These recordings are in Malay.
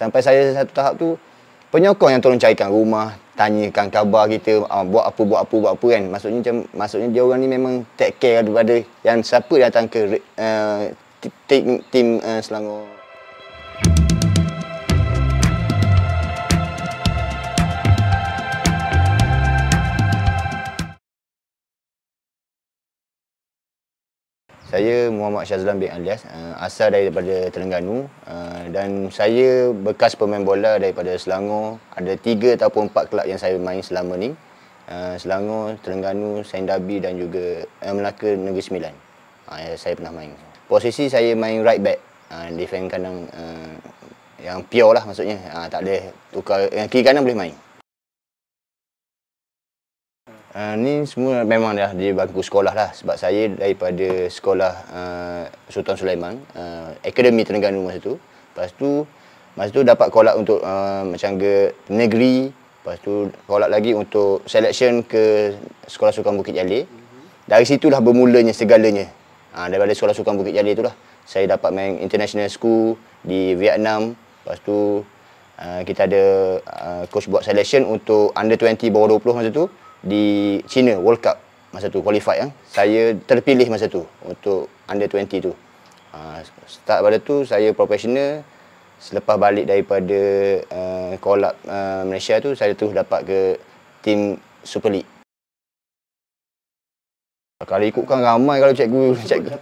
Sampai saya satu tahap tu penyokong yang tolong carikan rumah, tanyakan khabar kita, uh, buat apa buat apa buat apa kan. Maksudnya macam maksudnya dia orang ni memang take care daripada yang siapa datang ke uh, tim uh, Selangor. Saya Muhammad Syazlan bin Alias, uh, asal daripada Terengganu uh, dan saya bekas pemain bola daripada Selangor. Ada tiga ataupun empat kelab yang saya main selama ni. Uh, Selangor, Terengganu, Sain Dabi dan juga uh, Melaka Negeri Sembilan. Uh, saya pernah main. Posisi saya main right back, uh, defend kanan uh, yang pure lah maksudnya. Uh, tak ada tukar, yang kiri kanan boleh main. Uh, ni semua memang dah di bangku sekolah lah sebab saya daripada sekolah uh, Sultan Sulaiman uh, Akademi Terengganu masa tu lepas tu masa tu dapat kolak untuk uh, macam ke negeri lepas tu kolak lagi untuk selection ke sekolah sukan Bukit Jalil dari situlah bermulanya segalanya uh, daripada sekolah sukan Bukit Jali itulah saya dapat main international school di Vietnam lepas tu uh, kita ada uh, coach buat selection untuk under 20 bawah 20 masa tu di China World Cup masa tu qualify ya. Saya terpilih masa tu untuk under 20 tu. Ah, start pada tu saya profesional selepas balik daripada uh, eh, call up uh, eh, Malaysia tu saya terus dapat ke tim Super League. Kalau ikutkan ramai kalau cikgu cikgu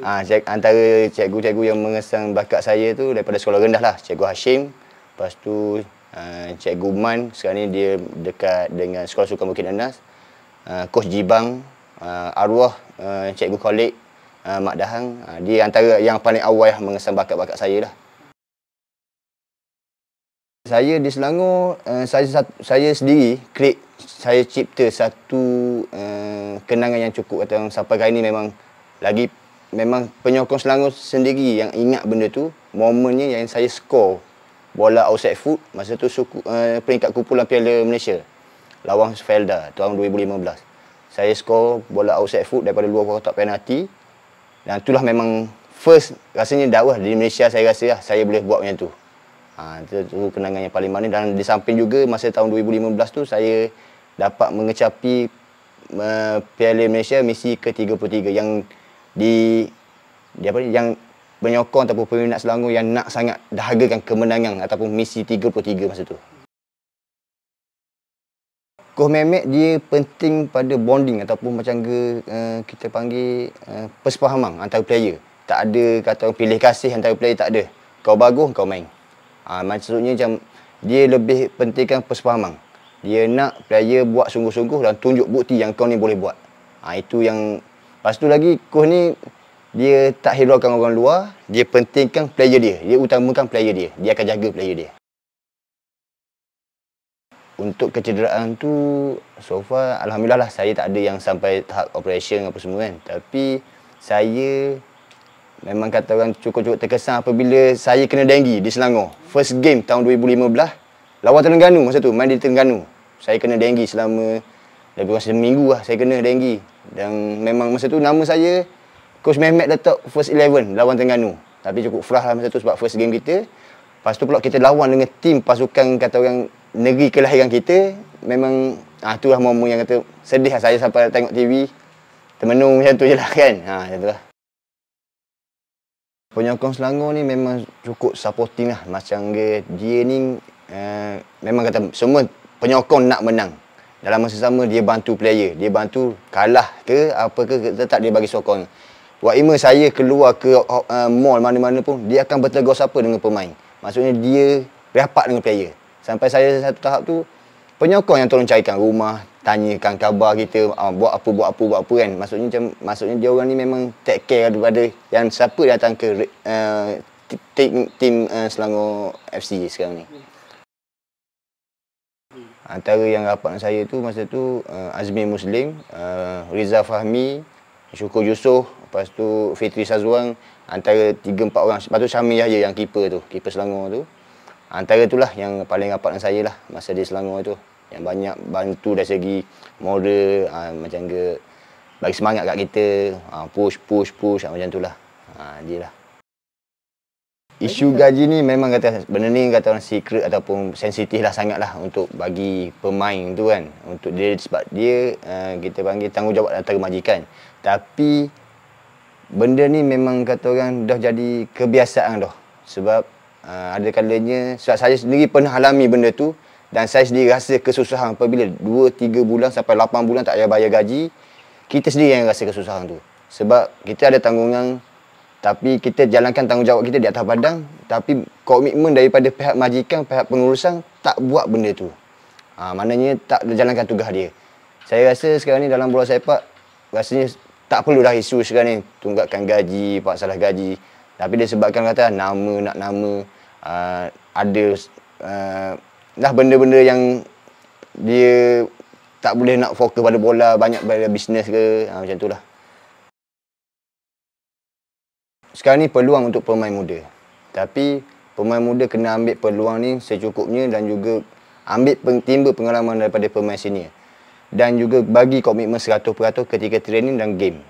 Ah ha, cik, antara cikgu-cikgu yang mengesan bakat saya tu daripada sekolah rendah lah, cikgu Hashim, lepas tu Ah, Cikgu Man sekarang ni dia dekat dengan Sekolah Sukan Bukit Anas, uh, ah, Coach Jibang uh, Arwah uh, Cikgu Kolek uh, Mak Dahang uh, Dia antara yang paling awal yang mengesan bakat-bakat saya lah Saya di Selangor uh, saya, saya sendiri create Saya cipta satu uh, Kenangan yang cukup kata Sampai hari ni memang Lagi Memang penyokong Selangor sendiri yang ingat benda tu Momennya yang saya score bola outside foot masa tu suku, uh, peringkat kumpulan Piala Malaysia lawan Felda tahun 2015. Saya skor bola outside foot daripada luar kotak penalti dan itulah memang first rasanya dakwah di Malaysia saya rasa lah, saya boleh buat macam tu. Ha, itu, itu kenangan yang paling manis dan di samping juga masa tahun 2015 tu saya dapat mengecapi uh, Piala Malaysia misi ke-33 yang di dia apa yang penyokong ataupun peminat Selangor yang nak sangat dahagakan kemenangan ataupun misi 33 masa tu? Koh Mehmet dia penting pada bonding ataupun macam ke, uh, eh, kita panggil uh, persepahaman antara player. Tak ada kata pilih kasih antara player, tak ada. Kau bagus, kau main. Ha, maksudnya macam dia lebih pentingkan persepahaman. Dia nak player buat sungguh-sungguh dan tunjuk bukti yang kau ni boleh buat. Ha, itu yang... Lepas tu lagi, Koh ni dia tak heraukan orang luar, dia pentingkan player dia. Dia utamakan player dia. Dia akan jaga player dia. Untuk kecederaan tu, so far, Alhamdulillah lah saya tak ada yang sampai tahap operation apa semua kan. Tapi, saya memang kata orang cukup-cukup terkesan apabila saya kena denggi di Selangor. First game tahun 2015, lawan Terengganu masa tu, main di Terengganu. Saya kena denggi selama lebih kurang seminggu lah saya kena denggi. Dan memang masa tu nama saya, Coach Mehmet letak first eleven lawan Terengganu. Tapi cukup frah lah masa tu sebab first game kita. Lepas tu pula kita lawan dengan tim pasukan kata orang negeri kelahiran kita. Memang ah, tu lah momen yang kata sedih lah saya sampai tengok TV. Termenung macam tu je lah kan. Ha, macam tu lah. Penyokong Selangor ni memang cukup supporting lah. Macam dia, dia ni uh, memang kata semua penyokong nak menang. Dalam masa sama dia bantu player. Dia bantu kalah ke apa ke tetap dia bagi sokong. Waima saya keluar ke uh, mall mana-mana pun dia akan bertegur siapa dengan pemain. Maksudnya dia rapat dengan player. Sampai saya satu tahap tu penyokong yang tolong carikan rumah, tanyakan khabar kita, uh, buat apa buat apa buat apa kan. Maksudnya macam maksudnya dia orang ni memang take care daripada yang siapa datang ke uh, tim uh, Selangor FC sekarang ni. Antara yang rapat dengan saya tu masa tu uh, Azmi Muslim, uh, Riza Fahmi, Syukur Yusof, lepas tu Fitri Sazuang antara tiga empat orang. Lepas tu Syamil Yahya yang keeper tu, keeper Selangor tu. Antara tu lah yang paling rapat dengan saya lah masa di Selangor tu. Yang banyak bantu dari segi moral ha, macam ke bagi semangat kat kita, ha, push push push ha, macam itulah. Ha, dia lah isu lah. gaji ni memang kata benda ni kata orang secret ataupun sensitif lah sangat lah untuk bagi pemain tu kan untuk dia sebab dia uh, kita panggil tanggungjawab antara majikan tapi benda ni memang kata orang dah jadi kebiasaan dah sebab uh, ada kalanya sebab saya sendiri pernah alami benda tu dan saya sendiri rasa kesusahan apabila 2 3 bulan sampai 8 bulan tak ada bayar gaji kita sendiri yang rasa kesusahan tu sebab kita ada tanggungan tapi kita jalankan tanggungjawab kita di atas padang tapi komitmen daripada pihak majikan pihak pengurusan tak buat benda tu ha, maknanya tak jalankan tugas dia saya rasa sekarang ni dalam bola sepak rasanya tak perlu dah isu sekarang ni tunggakan gaji pak salah gaji tapi dia sebabkan kata nama nak nama uh, ada uh, dah benda-benda yang dia tak boleh nak fokus pada bola banyak pada bisnes ke ha, macam lah sekarang ni peluang untuk pemain muda. Tapi pemain muda kena ambil peluang ni secukupnya dan juga ambil timba pengalaman daripada pemain senior. Dan juga bagi komitmen 100% ketika training dan game.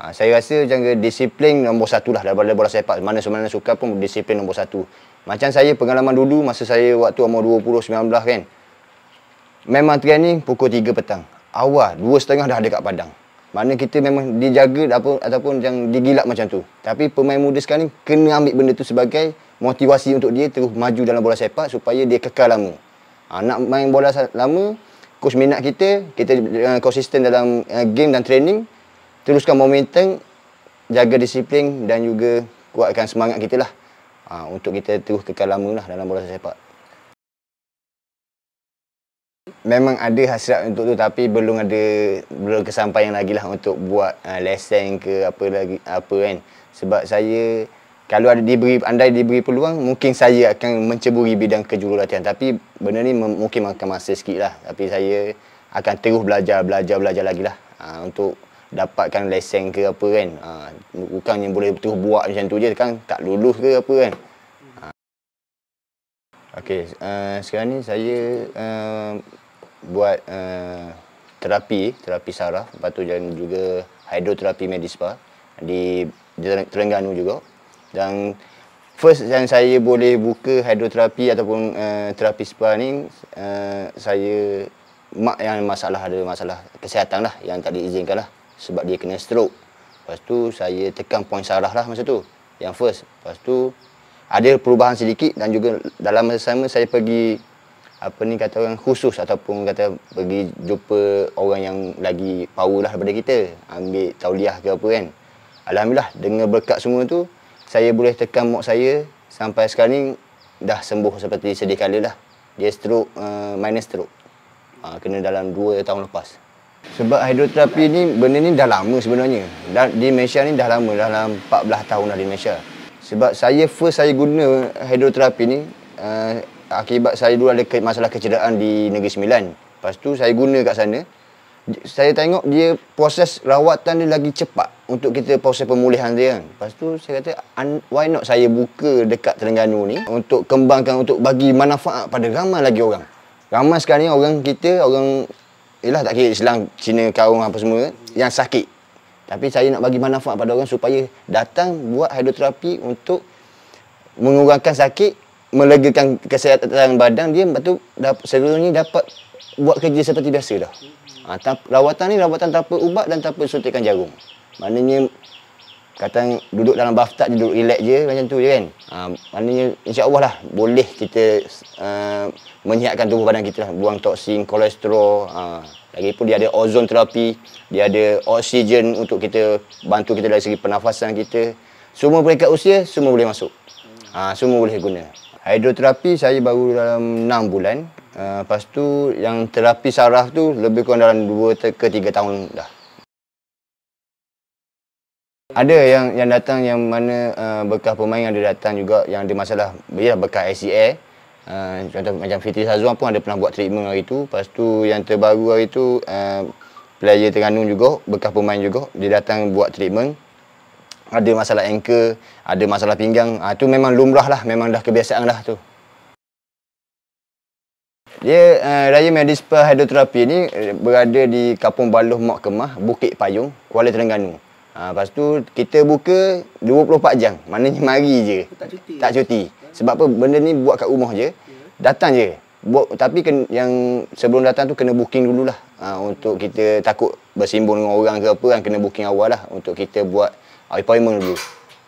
Ha, saya rasa jangka disiplin nombor satu lah daripada bola sepak. Mana semuanya suka pun disiplin nombor satu. Macam saya pengalaman dulu masa saya waktu umur 20-19 kan. Memang training pukul 3 petang. Awal 2.30 dah ada dekat padang. Mana kita memang dijaga ataupun, ataupun yang digilak macam tu. Tapi pemain muda sekarang ni kena ambil benda tu sebagai motivasi untuk dia terus maju dalam bola sepak supaya dia kekal lama. Ha, nak main bola lama, coach minat kita, kita uh, konsisten dalam uh, game dan training, teruskan momentum, jaga disiplin dan juga kuatkan semangat kita lah. Ha, untuk kita terus kekal lama lah dalam bola sepak memang ada hasrat untuk tu tapi belum ada belum kesampaian lagi lah untuk buat uh, lesen ke apa lagi apa kan sebab saya kalau ada diberi andai diberi peluang mungkin saya akan menceburi bidang kejurulatihan tapi benda ni mungkin akan masa sikit lah tapi saya akan terus belajar belajar belajar lagi lah uh, untuk dapatkan lesen ke apa kan uh, ah, bukan yang boleh terus buat macam tu je kan tak lulus ke apa kan Okey, uh, sekarang ni saya uh, buat uh, terapi, terapi saraf, lepas tu dan juga hidroterapi medispa di Terengganu juga. Dan first yang saya boleh buka hidroterapi ataupun uh, terapi spa ni uh, saya mak yang masalah ada masalah kesihatan lah yang tak diizinkan lah sebab dia kena stroke. Lepas tu saya tekan poin saraf lah masa tu yang first. Lepas tu ada perubahan sedikit dan juga dalam masa sama saya pergi apa ni kata orang khusus ataupun kata pergi jumpa orang yang lagi power lah daripada kita ambil tauliah ke apa kan Alhamdulillah dengan berkat semua tu saya boleh tekan mak saya sampai sekarang ni dah sembuh seperti sedih kala lah dia stroke uh, eh, minor stroke uh, kena dalam 2 tahun lepas sebab hidroterapi ni benda ni dah lama sebenarnya dan di Malaysia ni dah lama dalam 14 tahun dah di Malaysia sebab saya first saya guna hidroterapi ni eh, akibat saya dulu ada masalah kecederaan di Negeri Sembilan. Lepas tu saya guna kat sana. Saya tengok dia proses rawatan dia lagi cepat untuk kita proses pemulihan dia kan. Lepas tu saya kata why not saya buka dekat Terengganu ni untuk kembangkan untuk bagi manfaat pada ramai lagi orang. Ramai sekali orang kita orang ialah tak kira Islam, Cina, Kaung apa semua yang sakit. Tapi saya nak bagi manfaat pada orang supaya datang buat hidroterapi untuk mengurangkan sakit melegakan kesihatan badan dia lepas tu seluruh ni dapat buat kerja seperti biasa dah. Ha, ta- rawatan ni rawatan tanpa ubat dan tanpa suntikan jarum. Maknanya kata duduk dalam bathtub je duduk relax je macam tu je kan. Ha, maknanya insya-Allah lah boleh kita uh, menyihatkan tubuh badan kita lah. buang toksin, kolesterol, ha. lagipun dia ada ozon terapi, dia ada oksigen untuk kita bantu kita dari segi pernafasan kita. Semua peringkat usia semua boleh masuk. Ha, semua boleh guna. Hidroterapi saya baru dalam 6 bulan. Uh, lepas tu yang terapi saraf tu lebih kurang dalam 2 ke 3 tahun dah. Ada yang yang datang yang mana uh, bekas pemain yang ada datang juga yang ada masalah ialah ya, bekas ACA. E uh, ah, contoh macam Fitri Sazuan pun ada pernah buat treatment hari tu. Lepas tu yang terbaru hari tu uh, player Terengganu juga, bekas pemain juga dia datang buat treatment ada masalah anchor, ada masalah pinggang, ha, tu memang lumrah lah, memang dah kebiasaan lah tu. Dia, uh, Raya Medispa Hydrotherapy ni eh, berada di Kampung Baluh Mak Kemah, Bukit Payung, Kuala Terengganu. Ha, lepas tu kita buka 24 jam, maknanya mari je. Tak cuti. Tak cuti. Sebab apa benda ni buat kat rumah je, ya. datang je. Buat, tapi ken, yang sebelum datang tu kena booking dululah. Ha, untuk kita takut bersimbun dengan orang ke apa kan, kena booking awal lah untuk kita buat appointment dulu.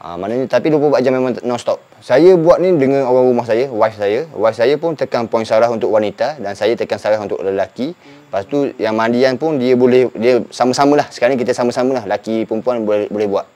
Ha, maknanya tapi 24 jam memang non stop. Saya buat ni dengan orang rumah saya, wife saya. Wife saya pun tekan poin sarah untuk wanita dan saya tekan sarah untuk lelaki. Lepas tu yang mandian pun dia boleh dia sama sama lah. Sekarang kita sama sama lah, lelaki perempuan boleh boleh buat.